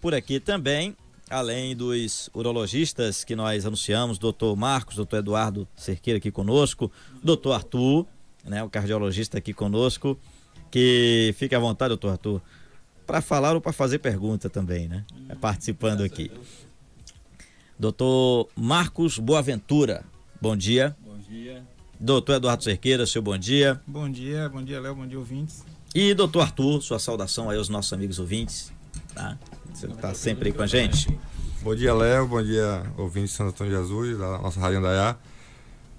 Por aqui também, além dos urologistas que nós anunciamos, doutor Marcos, doutor Eduardo Cerqueira aqui conosco, doutor Arthur, né, o cardiologista aqui conosco, que fique à vontade, doutor Arthur, para falar ou para fazer pergunta também, né? Hum. Participando aqui. Doutor Marcos Boaventura, bom dia. Bom dia. Doutor Eduardo Cerqueira, seu bom dia. Bom dia, bom dia, Léo, bom dia, ouvintes. E doutor Arthur, sua saudação aí aos nossos amigos ouvintes, tá? Você está sempre aí com a gente. Bom dia, Léo, bom dia, ouvintes de Santo Antônio de Azul, da nossa Rádio Andaiá.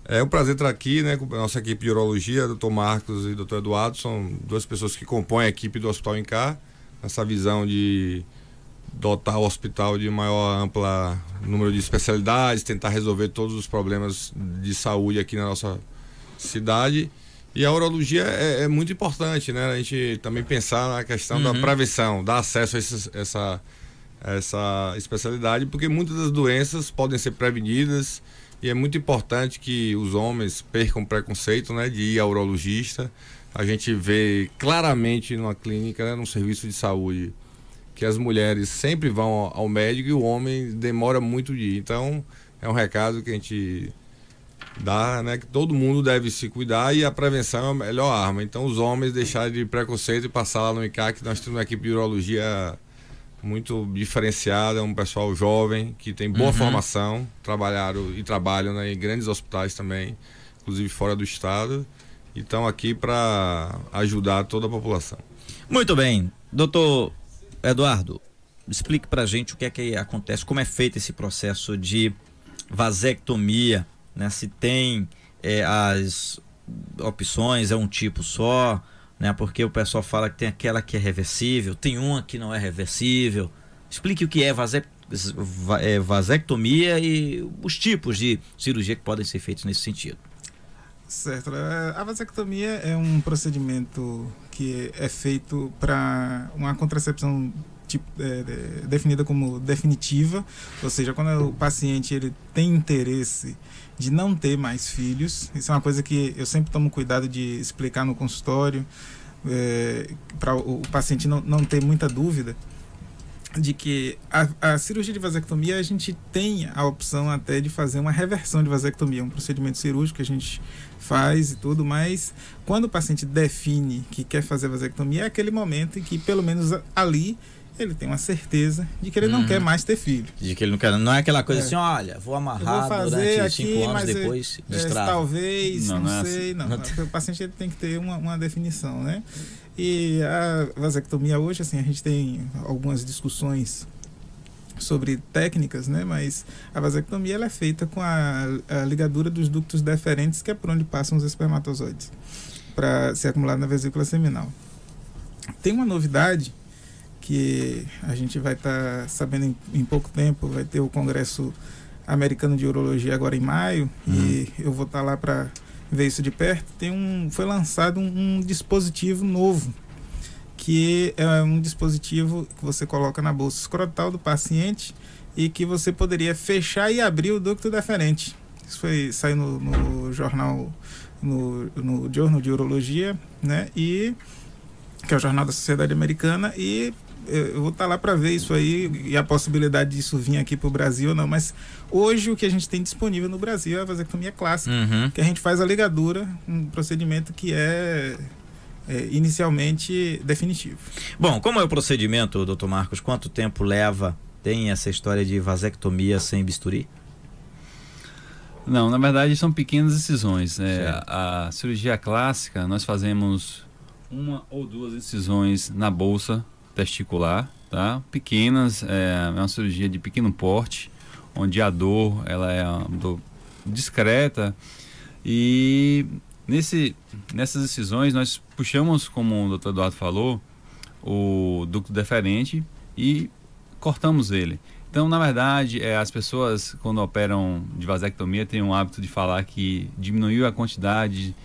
É um prazer estar aqui, né, com a nossa equipe de urologia, doutor Marcos e doutor Eduardo, são duas pessoas que compõem a equipe do Hospital Incar, essa visão de dotar o hospital de maior ampla número de especialidades, tentar resolver todos os problemas de saúde aqui na nossa cidade. E a urologia é, é muito importante, né? A gente também pensar na questão uhum. da prevenção, dar acesso a essa, essa, essa especialidade, porque muitas das doenças podem ser prevenidas e é muito importante que os homens percam o preconceito né, de ir a urologista. A gente vê claramente numa clínica, né, num serviço de saúde que as mulheres sempre vão ao médico e o homem demora muito de ir. Então, é um recado que a gente dá, né? Que todo mundo deve se cuidar e a prevenção é a melhor arma. Então, os homens deixarem de preconceito e passar lá no ICAC, nós temos uma equipe de urologia muito diferenciada, é um pessoal jovem que tem boa uhum. formação, trabalharam e trabalham né, em grandes hospitais também, inclusive fora do estado, e estão aqui para ajudar toda a população. Muito bem, doutor Eduardo, explique para gente o que é que acontece, como é feito esse processo de vasectomia, né? Se tem é, as opções, é um tipo só, né? Porque o pessoal fala que tem aquela que é reversível, tem uma que não é reversível. Explique o que é, é vasectomia e os tipos de cirurgia que podem ser feitos nesse sentido. Certo. É, a vasectomia é um procedimento que é feito para uma contracepção tipo, é, é, definida como definitiva, ou seja, quando o paciente ele tem interesse de não ter mais filhos, isso é uma coisa que eu sempre tomo cuidado de explicar no consultório, é, para o, o paciente não, não ter muita dúvida de que a, a, cirurgia de vasectomia a gente tem a opção até de fazer uma reversão de vasectomia, um procedimento cirúrgico que a gente faz e tudo, mas quando o paciente define que quer fazer vasectomia, é aquele momento em que pelo menos ali ele tem uma certeza de que ele hum. não uhum. quer mais ter filho. De que ele não quer. Não é aquela coisa é. assim, olha, vou amarrar vou fazer durante aqui, cinco anos é, depois, é, Talvez, não, não, não é sei. Assim. Não. O paciente ele tem que ter uma, uma definição, né? E a vasectomia hoje, assim, a gente tem algumas discussões sobre técnicas, né? Mas a vasectomia ela é feita com a, a ligadura dos ductos deferentes, que é por onde passam os espermatozoides, para se acumular na vesícula seminal. Tem uma novidade que a gente vai estar tá sabendo em, em, pouco tempo, vai ter o Congresso Americano de Urologia agora em maio, uhum. e eu vou estar tá lá para ver isso de perto. Tem um, foi lançado um, um dispositivo novo, que é um dispositivo que você coloca na bolsa escrotal do paciente e que você poderia fechar e abrir o ducto deferente. Isso foi, saiu no, no jornal, no, no Journal de Urologia, né? E que é o jornal da Sociedade Americana, e eu vou estar tá lá para ver isso aí e a possibilidade disso vir aqui para o Brasil ou não. Mas hoje o que a gente tem disponível no Brasil é a vasectomia clássica, uhum. que a gente faz a ligadura, um procedimento que é é, inicialmente definitivo. Bom, como é o procedimento, doutor Marcos? Quanto tempo leva? Tem essa história de vasectomia sem bisturi? Não, na verdade são pequenas incisões. né a, a cirurgia clássica, nós fazemos uma ou duas incisões na bolsa testicular, tá? Pequenas, é, é, uma cirurgia de pequeno porte, onde a dor ela é dor discreta e nesse nessas decisões nós puxamos, como o Dr. Eduardo falou, o ducto deferente e cortamos ele. Então, na verdade, é, as pessoas quando operam de vasectomia têm o hábito de falar que diminuiu a quantidade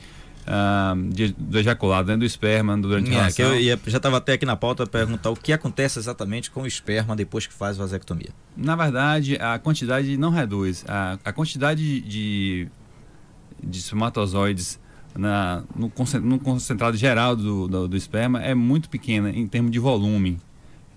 ah, de, do ejaculado, né, do esperma durante a é, relação. eu ia, já estava até aqui na pauta perguntar o que acontece exatamente com o esperma depois que faz vasectomia. Na verdade, a quantidade não reduz. A, a quantidade de, de espermatozoides na, no, no, concentrado geral do, do, do, esperma é muito pequena em termos de volume.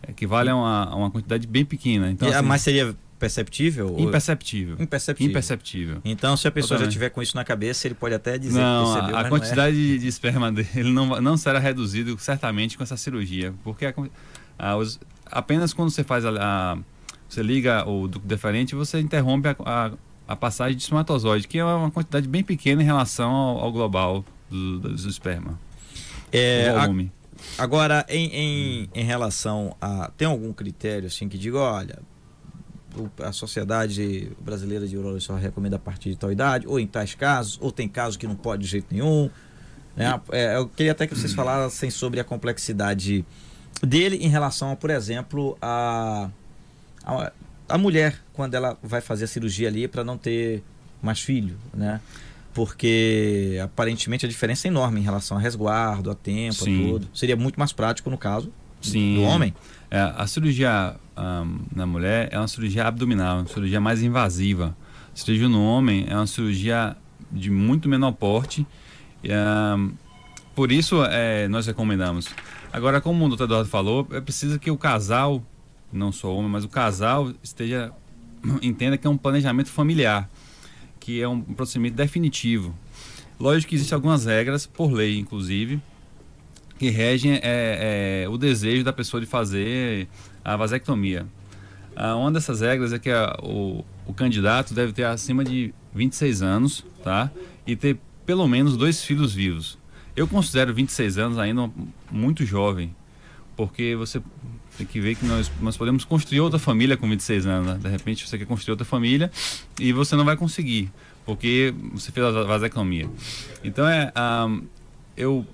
Equivale a uma, a uma quantidade bem pequena. Então, ah, assim, mas seria perceptível? Imperceptível. Imperceptível. Imperceptível. Então, se a pessoa Totalmente. já tiver com isso na cabeça, ele pode até dizer não, que percebeu, a quantidade não é. de esperma dele não, não será reduzida certamente com essa cirurgia, porque a, a, os, apenas quando você faz a, a você liga o ducto deferente, você interrompe a, a, passagem de espermatozoide, que é uma quantidade bem pequena em relação ao, ao global do, do, do, esperma. É, o volume. Agora, em, em, em relação a. Tem algum critério assim que diga, olha, a Sociedade Brasileira de Urologia só recomenda a partir de tal idade, ou em tais casos, ou tem casos que não pode de jeito nenhum. Né? É, eu queria até que vocês uhum. falassem sobre a complexidade dele em relação, por exemplo, a, a, a mulher, quando ela vai fazer a cirurgia ali para não ter mais filho, né? Porque aparentemente a diferença é enorme em relação a resguardo, a tempo, a tudo. Seria muito mais prático no caso Sim. do homem. É, a cirurgia um, na mulher é uma cirurgia abdominal, uma cirurgia mais invasiva. A cirurgia no homem é uma cirurgia de muito menor porte. E, um, por isso é, nós recomendamos. Agora, como o doutor Eduardo falou, é preciso que o casal, não só homem, mas o casal esteja entenda que é um planejamento familiar, que é um procedimento definitivo. Lógico que existem algumas regras, por lei, inclusive, que regem é, é, o desejo da pessoa de fazer a vasectomia. Ah, uma dessas regras é que a, o, o candidato deve ter acima de 26 anos, tá? E ter pelo menos dois filhos vivos. Eu considero 26 anos ainda muito jovem, porque você tem que ver que nós, nós podemos construir outra família com 26 anos. Né? De repente você quer construir outra família e você não vai conseguir, porque você fez a vasectomia. Então é, ah, eu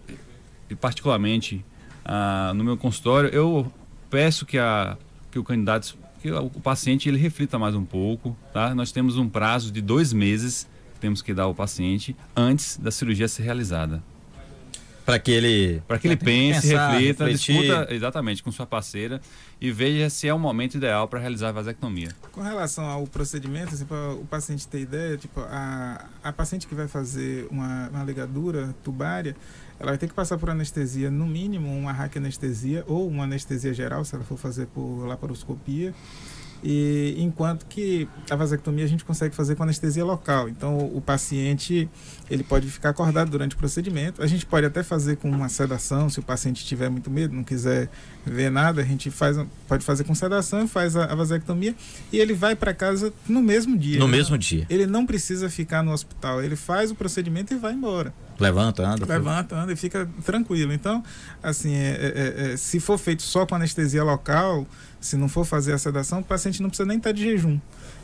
particularmente ah, no meu consultório, eu peço que, a, que o candidato, que o paciente ele reflita mais um pouco, tá? Nós temos um prazo de dois meses que temos que dar ao paciente antes da cirurgia ser realizada. Para que ele, para que ele pense, pensar, reflita, refletir. discuta exatamente com sua parceira e veja se é o momento ideal para realizar a vasectomia. Com relação ao procedimento, assim, para o paciente ter ideia, tipo, a, a paciente que vai fazer uma, uma ligadura tubária, ela vai ter que passar por anestesia, no mínimo uma raquianestesia ou uma anestesia geral, se ela for fazer por laparoscopia. E enquanto que a vasectomia a gente consegue fazer com anestesia local. Então o paciente ele pode ficar acordado durante o procedimento. A gente pode até fazer com uma sedação, se o paciente tiver muito medo, não quiser ver nada, a gente faz, pode fazer com sedação, faz a, a vasectomia e ele vai para casa no mesmo dia. No né? mesmo dia. Ele não precisa ficar no hospital, ele faz o procedimento e vai embora. Levanta, anda. Levanta, anda e fica tranquilo. Então, assim, é, é, é, é, se for feito só com anestesia local, se não for fazer a sedação, o paciente não precisa nem estar tá de jejum.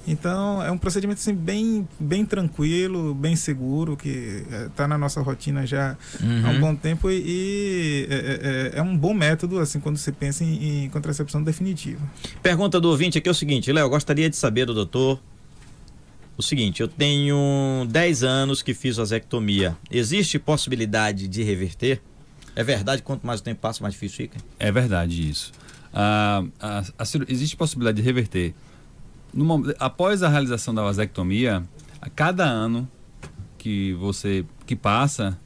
Então, é um procedimento assim, bem, bem tranquilo, bem seguro, que está é, na nossa rotina já uhum. há um uhum. bom tempo e, e é, é, é, é, um bom método assim quando se pensa em, em contracepção definitiva. Pergunta do ouvinte aqui é o seguinte, Léo, gostaria de saber do doutor o seguinte, eu tenho 10 anos que fiz vasectomia. Existe possibilidade de reverter? É verdade, quanto mais o tempo passa, mais difícil fica? É verdade isso. a, a, existe possibilidade de reverter. Numa, após a realização da vasectomia, a cada ano que você que passa,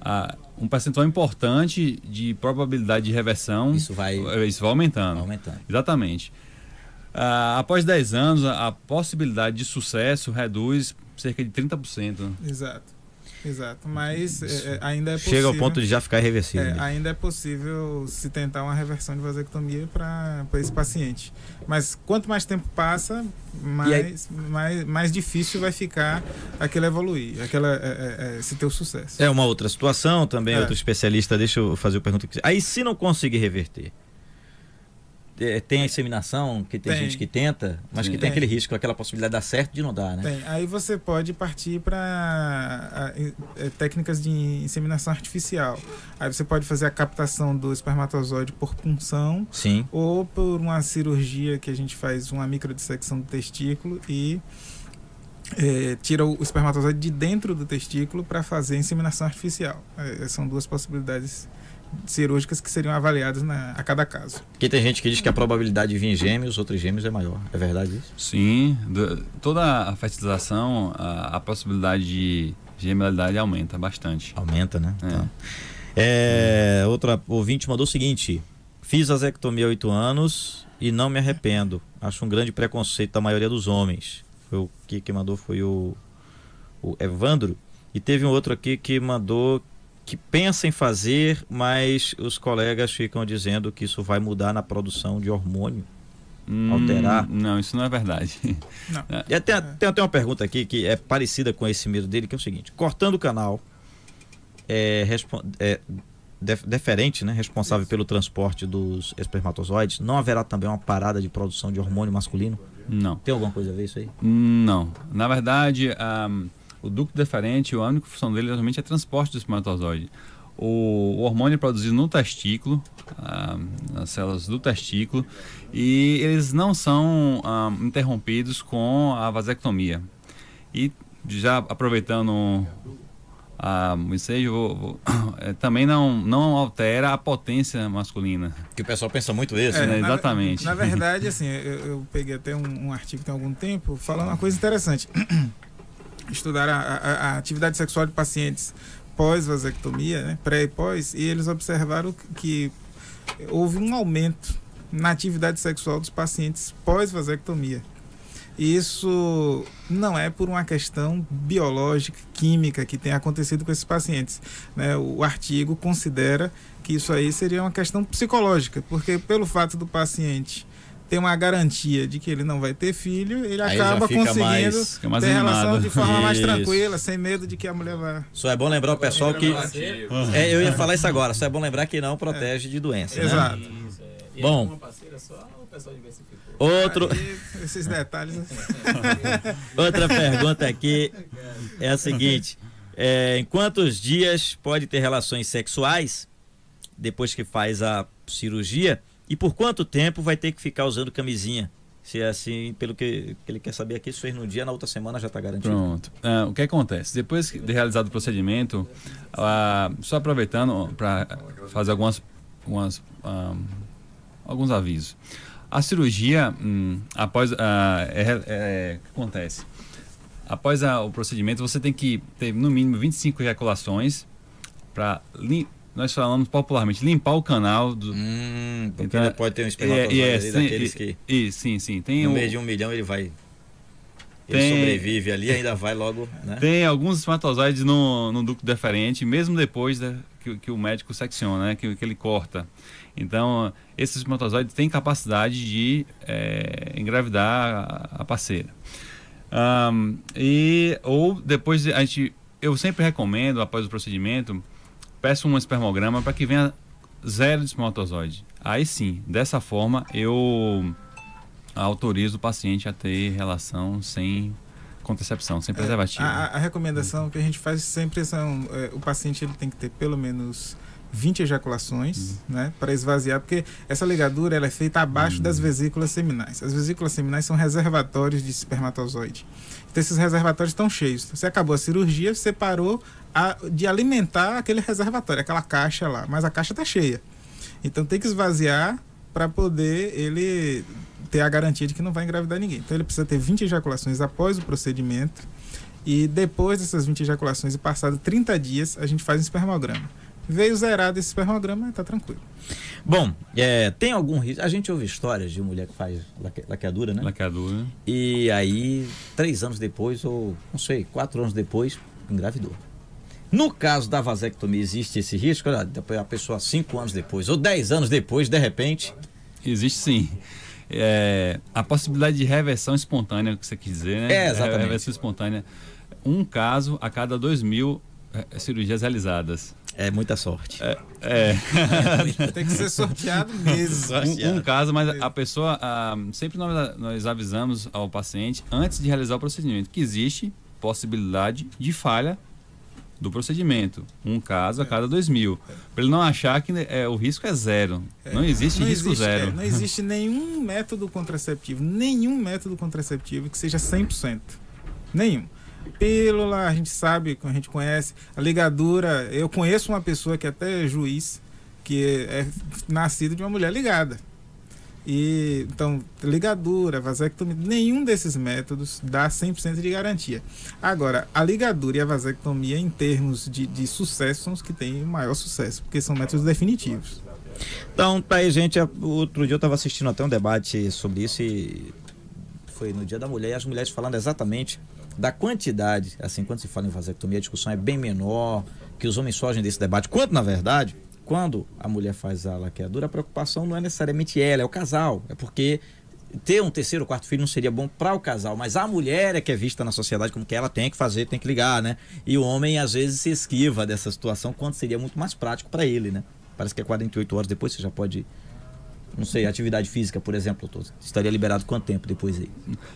a, um percentual importante de probabilidade de reversão. Isso vai, é, isso vai aumentando. aumentando. Exatamente. Ah, após 10 anos, a, possibilidade de sucesso reduz cerca de 30%. Né? Exato. Exato, mas é, é, ainda é possível. Chega ao ponto de já ficar irreversível. É, né? ainda é possível se tentar uma reversão de vasectomia para esse paciente. Mas quanto mais tempo passa, mais, mais, mais difícil vai ficar aquele evoluir, aquele é, é, é ter o sucesso. É uma outra situação também, outro especialista, deixa eu fazer a pergunta. Aí, se não conseguir reverter, é, tem a inseminação, que tem, tem. gente que tenta, mas Sim. que tem, tem, aquele é. risco, aquela possibilidade de dar certo de não dar, né? Tem. Aí você pode partir para é, técnicas de inseminação artificial. Aí você pode fazer a captação do espermatozoide por punção Sim. ou por uma cirurgia que a gente faz uma microdissecção do testículo e é, tira o espermatozoide de dentro do testículo para fazer inseminação artificial. É, são duas possibilidades cirúrgicas que seriam avaliadas na, né, a cada caso. Porque tem gente que diz que a probabilidade de vir gêmeos, outros gêmeos é maior. É verdade isso? Sim. Do, toda a fertilização, a, a, possibilidade de gemelidade aumenta bastante. Aumenta, né? É. Então. É, outra ouvinte mandou o seguinte: fiz vasectomia há oito anos e não me arrependo. Acho um grande preconceito da maioria dos homens. Foi o que, que mandou foi o, o Evandro. E teve um outro aqui que mandou que pensa em fazer, mas os colegas ficam dizendo que isso vai mudar na produção de hormônio. Hum, alterar. Não, isso não é verdade. Não. É, é, é, tem, tem até uma pergunta aqui que é parecida com esse medo dele, que é o seguinte: cortando o canal, é, é def deferente, né, responsável isso. pelo transporte dos espermatozoides, não haverá também uma parada de produção de hormônio masculino? Não. Tem alguma coisa a ver isso aí? Não. Na verdade, um ah, o ducto deferente, o único função dele realmente é transporte do espermatozoide. O, hormônio é produzido no testículo, ah, nas células do testículo, e eles não são ah, interrompidos com a vasectomia. E já aproveitando a ah, ensejo eh, também não, não altera a potência masculina. Que o pessoal pensa muito isso, é, né? na, Exatamente. Na verdade, assim, eu, eu peguei até um, um, artigo tem algum tempo falando uma coisa interessante estudar a, a, a atividade sexual de pacientes pós-vasectomia, né, pré e pós, e eles observaram que houve um aumento na atividade sexual dos pacientes pós-vasectomia. Isso não é por uma questão biológica, química que tem acontecido com esses pacientes. Né? O artigo considera que isso aí seria uma questão psicológica, porque pelo fato do paciente tem uma garantia de que ele não vai ter filho, ele Aí acaba conseguindo mais, mais ter animado. relação de forma isso. mais tranquila, sem medo de que a mulher vá. Só é bom lembrar o pessoal que. É, eu ia falar isso agora, só é bom lembrar que não protege de doença. Né? Exato. Né? Isso, é. Bom. Outro. Aí, esses detalhes. Assim. Outra pergunta aqui é a seguinte: é, em quantos dias pode ter relações sexuais depois que faz a cirurgia? E por quanto tempo vai ter que ficar usando camisinha? Se é assim, pelo que, que ele quer saber aqui, se fez no dia, na outra semana já está garantido. Pronto. É, o que acontece? Depois de realizado o procedimento, só aproveitando para fazer algumas, algumas alguns avisos. A cirurgia, hum, após. Ah, é, é, é que acontece? Após a, o procedimento, você tem que ter no mínimo 25 ejaculações para nós falamos popularmente, limpar o canal. Do... Hum, porque então, pode ter um espermatozoide é, é, sim, daqueles que. E, sim, sim. Tem no um... meio de um milhão ele vai. Ele sobrevive ali, ainda vai logo. Né? Tem alguns espermatozoides no, no ducto deferente, mesmo depois da, né, que, que, o médico secciona, né? que, que ele corta. Então, esses espermatozoides têm capacidade de é, engravidar a, a parceira. Um, e, ou depois a gente. Eu sempre recomendo, após o procedimento, peço um espermograma para que venha zero de espermatozoide. Aí sim, dessa forma eu autorizo o paciente a ter relação sem contracepção, sem é, preservativo. É, a, a, recomendação que a gente faz sempre é são é, o paciente ele tem que ter pelo menos 20 ejaculações, uhum. né, para esvaziar, porque essa ligadura ela é feita abaixo uhum. das vesículas seminais. As vesículas seminais são reservatórios de espermatozoide. Então esses reservatórios estão cheios. Você acabou a cirurgia, você parou a, de alimentar aquele reservatório, aquela caixa lá, mas a caixa está cheia. Então tem que esvaziar para poder ele ter a garantia de que não vai engravidar ninguém. Então ele precisa ter 20 ejaculações após o procedimento. E depois dessas 20 ejaculações e passado 30 dias, a gente faz um espermograma veio zerado esse espermograma, tá tranquilo. Bom, é, tem algum risco. A gente ouve histórias de mulher que faz laque, laqueadura, né? Laqueadura. E aí, três anos depois, ou não sei, quatro anos depois, engravidou. No caso da vasectomia, existe esse risco? A pessoa, cinco anos depois ou dez anos depois, de repente. Existe sim. É, a possibilidade de reversão espontânea, é que você quis dizer, né? É, exatamente. É, reversão espontânea. Um caso a cada dois mil é, cirurgias realizadas. É muita sorte. É. é. é Tem que ser sorteado mesmo. Um, um, caso, mas a pessoa. Ah, sempre nós, nós avisamos ao paciente, antes de realizar o procedimento, que existe possibilidade de falha do procedimento. Um caso a cada dois mil. Para ele não achar que é, o risco é zero. É. não existe não risco existe, zero. É, não existe nenhum método contraceptivo, nenhum método contraceptivo que seja 100%. Nenhum. Pílula, a gente sabe, a gente conhece. A ligadura, eu conheço uma pessoa que até é juiz, que é, nascida nascido de uma mulher ligada. E, então, ligadura, vasectomia, nenhum desses métodos dá 100% de garantia. Agora, a ligadura e a vasectomia, em termos de, de sucesso, são os que têm maior sucesso, porque são métodos definitivos. Então, tá aí, gente. É, outro dia eu estava assistindo até um debate sobre isso e foi no Dia da Mulher, as mulheres falando exatamente da quantidade, assim, quando se fala em vasectomia, a discussão é bem menor, que os homens fogem desse debate, quanto, na verdade, quando a mulher faz a laqueadura, a preocupação não é necessariamente ela, é o casal. É porque ter um terceiro ou quarto filho não seria bom para o casal, mas a mulher é que é vista na sociedade como que ela tem que fazer, tem que ligar, né? E o homem às vezes se esquiva dessa situação quando seria muito mais prático para ele, né? Parece que é 48 horas depois você já pode não sei, atividade física, por exemplo, estaria liberado quanto tempo depois aí?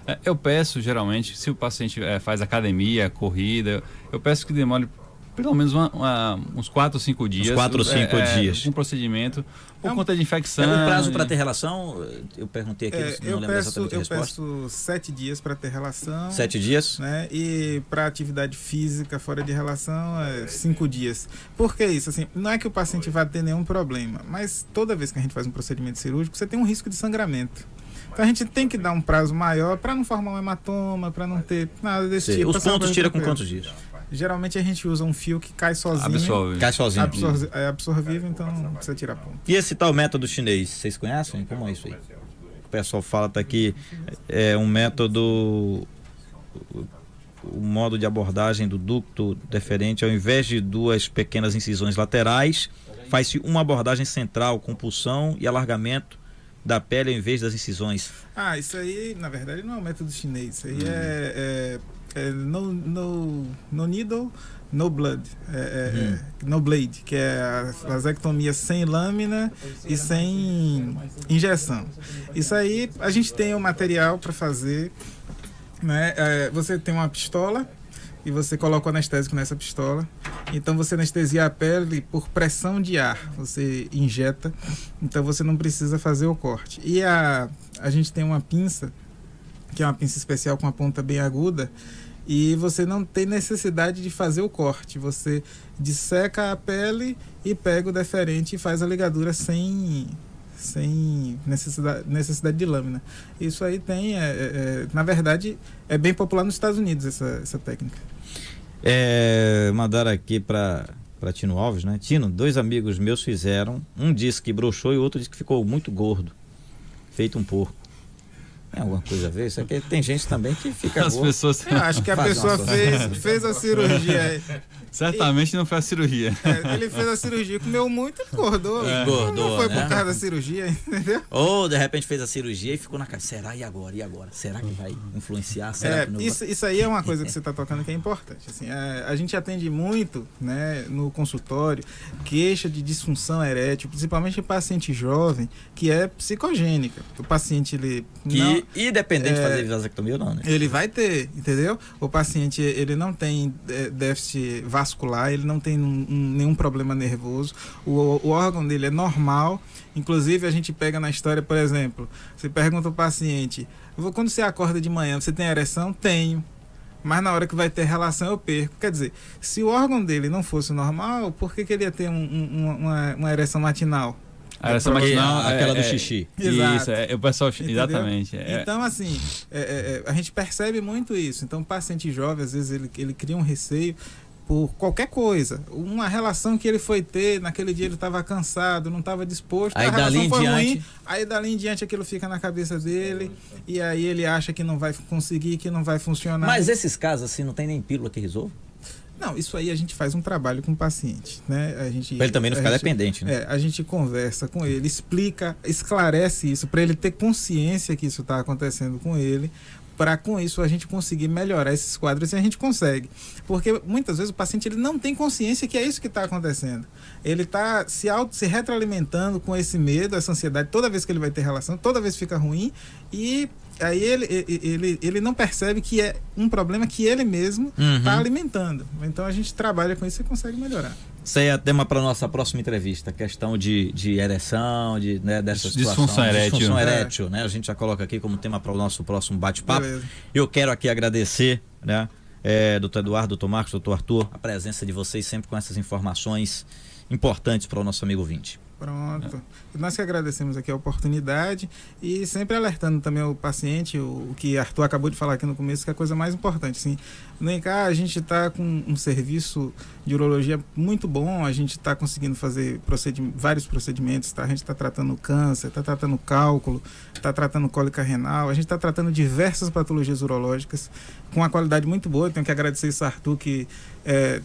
É, eu peço, geralmente, se o paciente é, faz academia, corrida, eu peço que demore pelo menos uma, uma, uns 4 ou 5 dias. Uns 4 ou 5 é, dias. Um procedimento por é, conta de infecção. É um prazo para ter relação? Eu perguntei aqui, é, não lembro peço, exatamente a resposta. Eu peço 7 dias para ter relação. 7 dias? Né, e para atividade física fora de relação, 5 é dias. Por que isso? Assim, não é que o paciente vá ter nenhum problema, mas toda vez que a gente faz um procedimento cirúrgico, você tem um risco de sangramento. Então a gente tem que dar um prazo maior para não formar um hematoma, para não ter nada desse Sim. tipo. Os pontos tira com quantos dias? Geralmente a gente usa um fio que cai sozinho. Absorve. Cai sozinho. é absorvível, então não precisa tirar ponto. E esse tal método chinês, vocês conhecem? Como é isso aí? O pessoal fala tá aqui, é um método o modo de abordagem do ducto deferente, ao invés de duas pequenas incisões laterais, faz-se uma abordagem central com pulsão e alargamento da pele em vez das incisões. Ah, isso aí, na verdade, não é um método chinês. Isso aí hum. é, é é, no, no, no needle, no blood, é, é, é uhum. no blade, que é a vasectomia sem lâmina e sem injeção. Isso aí a gente tem o um material para fazer. Né? É, você tem uma pistola e você coloca o anestésico nessa pistola. Então você anestesia a pele por pressão de ar, você injeta, então você não precisa fazer o corte. E a, a gente tem uma pinça, que é uma pinça especial com a ponta bem aguda, e você não tem necessidade de fazer o corte. Você disseca a pele e pega o deferente e faz a ligadura sem sem necessidade, necessidade de lâmina. Isso aí tem, é, é, é, na verdade, é bem popular nos Estados Unidos essa, essa técnica. É, mandar aqui para para Tino Alves, né? Tino, dois amigos meus fizeram, um disse que broxou e outro disse que ficou muito gordo, feito um porco. Tem é, alguma coisa a ver? Isso aqui tem gente também que fica. As boa. pessoas. Eu acho que a pessoa fez, fez a cirurgia. Certamente e... não foi a cirurgia. É, ele fez a cirurgia, comeu muito e engordou. É. Engordou. Não foi né? por causa da cirurgia, entendeu? Ou de repente fez a cirurgia e ficou na cara. Será e agora? E agora? Será que vai influenciar? Será é, que não isso, isso aí é uma coisa que você está tocando que é importante. Assim, a, é, a gente atende muito né, no consultório queixa de disfunção erétil, principalmente paciente jovem, que é psicogênica. O paciente ele que não, e, dependente é, de fazer é, vasectomia ou não, né? Ele vai ter, entendeu? O paciente, ele não tem é, déficit vascular, ele não tem um, um, nenhum problema nervoso, o, o órgão dele é normal, Inclusive, a gente pega na história, por exemplo, você pergunta ao paciente: quando você acorda de manhã, você tem ereção? Tenho. Mas na hora que vai ter relação, eu perco. Quer dizer, se o órgão dele não fosse normal, por que, que ele ia ter um, um, uma, uma ereção matinal? É Era essa matinal, é, aquela é, do xixi. É, exato. Isso, é, o pessoal, Entendeu? exatamente. Então, assim, a gente percebe muito isso. Então, o paciente jovem, às vezes, ele, ele cria um receio por qualquer coisa. Uma relação que ele foi ter, naquele dia ele estava cansado, não estava disposto, aí, a relação foi diante... ruim, aí dali em diante aquilo fica na cabeça dele e aí ele acha que não vai conseguir, que não vai funcionar. Mas esses casos assim não tem nem pílula que resolve? Não, isso aí a gente faz um trabalho com o paciente, né? A gente pra ele também não ficar gente, dependente, né? É, a gente conversa com ele, explica, esclarece isso para ele ter consciência que isso está acontecendo com ele, para com isso a gente conseguir melhorar esses quadros e a gente consegue. Porque muitas vezes o paciente ele não tem consciência que é isso que está acontecendo. Ele está se auto, se retroalimentando com esse medo, essa ansiedade toda vez que ele vai ter relação, toda vez fica ruim e aí ele, ele, ele não percebe que é um problema que ele mesmo está uhum. Tá alimentando. Então a gente trabalha com isso e consegue melhorar. Isso aí é tema para nossa próxima entrevista, questão de, de ereção, de, né, dessa situação. Disfunção erétil. Disfunção erétil, né? é. né? A gente já coloca aqui como tema para o nosso próximo bate-papo. Eu quero aqui agradecer, né, é, doutor Eduardo, doutor Marcos, doutor Arthur, a presença de vocês sempre com essas informações importantes para o nosso amigo ouvinte. Pronto. É. Nós que agradecemos aqui a oportunidade e sempre alertando também o paciente, o, o que Arthur acabou de falar aqui no começo, que é a coisa mais importante. Assim, no INCA a gente está com um serviço de urologia muito bom, a gente está conseguindo fazer procedi vários procedimentos, tá? a gente está tratando câncer, está tratando cálculo, está tratando cólica renal, a gente está tratando diversas patologias urológicas com uma qualidade muito boa. Eu tenho que agradecer isso Arthur que. É,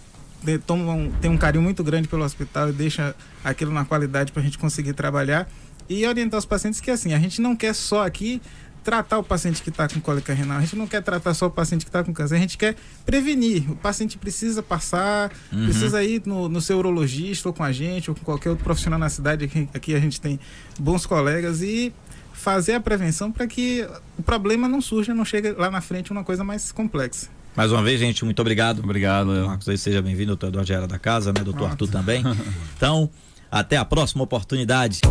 tomam, tem um carinho muito grande pelo hospital e deixa aquilo na qualidade para a gente conseguir trabalhar e orientar os pacientes que assim, a gente não quer só aqui tratar o paciente que está com cólica renal. A gente não quer tratar só o paciente que está com câncer, a gente quer prevenir. O paciente precisa passar, uhum. precisa ir no, no seu urologista ou com a gente ou com qualquer outro profissional na cidade. Aqui, aqui a gente tem bons colegas e fazer a prevenção para que o problema não surja, não chegue lá na frente uma coisa mais complexa. Mais uma vez, gente, muito obrigado. Obrigado, Marcos. Aí seja bem-vindo, doutor Eduardo Gera da Casa, né? Doutor Pronto. Arthur também. Então, até a próxima oportunidade.